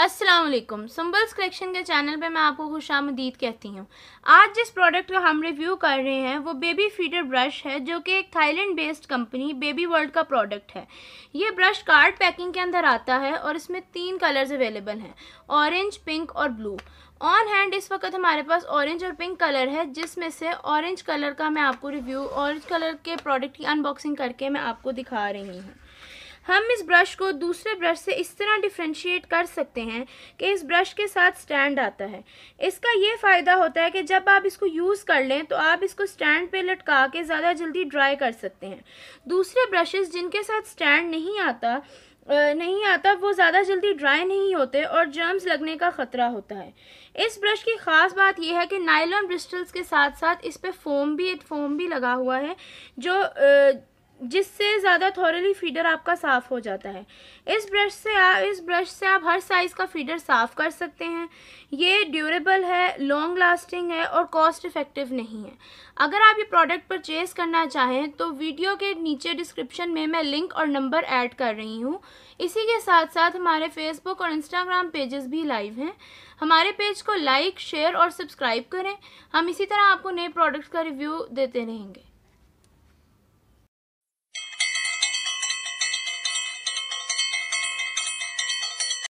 असलम वालेकुम कलेक्शन के चैनल पे मैं आपको खुश आमदीद कहती हूँ आज जिस प्रोडक्ट का हम रिव्यू कर रहे हैं वो बेबी फीडर ब्रश है जो कि एक Thailand based company baby world का प्रोडक्ट है ये ब्रश कार्ड पैकिंग के अंदर आता है और इसमें तीन कलर्स अवेलेबल हैं ऑरेंज पिंक और ब्लू ऑन हैंड इस वक्त हमारे पास ऑरेंज और पिंक कलर है जिसमें से ऑरेंज कलर का मैं आपको रिव्यू ऑरेंज कलर के प्रोडक्ट की अनबॉक्सिंग करके मैं आपको दिखा रही हूँ हम इस ब्रश को दूसरे ब्रश से इस तरह डिफ्रेंशिएट कर सकते हैं कि इस ब्रश के साथ स्टैंड आता है इसका ये फ़ायदा होता है कि जब आप इसको यूज़ कर लें तो आप इसको स्टैंड पे लटका के ज़्यादा जल्दी ड्राई कर सकते हैं दूसरे ब्रशेज़ जिनके साथ स्टैंड नहीं आता नहीं आता वो ज़्यादा जल्दी ड्राई नहीं होते और जर्म्स लगने का ख़तरा होता है इस ब्रश की ख़ास बात यह है कि नाइलॉन ब्रिस्टल्स के साथ साथ इस पर फोम भी फोम भी लगा हुआ है जो जिससे ज़्यादा थॉरली फीडर आपका साफ़ हो जाता है इस ब्रश से आप इस ब्रश से आप हर साइज़ का फीडर साफ़ कर सकते हैं ये ड्यूरेबल है लॉन्ग लास्टिंग है और कॉस्ट इफ़ेक्टिव नहीं है अगर आप ये प्रोडक्ट परचेज़ करना चाहें तो वीडियो के नीचे डिस्क्रिप्शन में मैं लिंक और नंबर ऐड कर रही हूँ इसी के साथ साथ हमारे फेसबुक और इंस्टाग्राम पेजेस भी लाइव हैं हमारे पेज को लाइक शेयर और सब्सक्राइब करें हम इसी तरह आपको नए प्रोडक्ट्स का रिव्यू देते रहेंगे